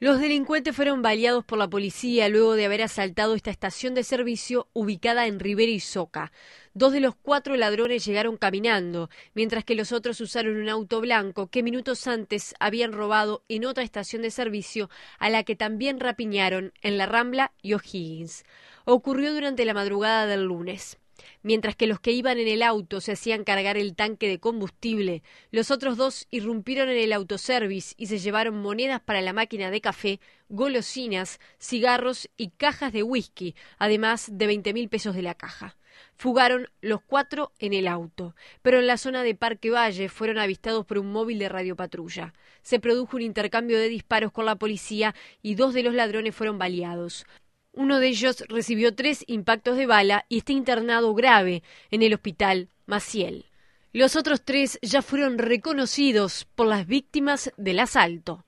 Los delincuentes fueron baleados por la policía luego de haber asaltado esta estación de servicio ubicada en Rivera y Soca. Dos de los cuatro ladrones llegaron caminando, mientras que los otros usaron un auto blanco que minutos antes habían robado en otra estación de servicio a la que también rapiñaron en la Rambla y O'Higgins. Ocurrió durante la madrugada del lunes. Mientras que los que iban en el auto se hacían cargar el tanque de combustible, los otros dos irrumpieron en el autoservice y se llevaron monedas para la máquina de café, golosinas, cigarros y cajas de whisky, además de 20 mil pesos de la caja. Fugaron los cuatro en el auto, pero en la zona de Parque Valle fueron avistados por un móvil de radiopatrulla. Se produjo un intercambio de disparos con la policía y dos de los ladrones fueron baleados. Uno de ellos recibió tres impactos de bala y está internado grave en el hospital Maciel. Los otros tres ya fueron reconocidos por las víctimas del asalto.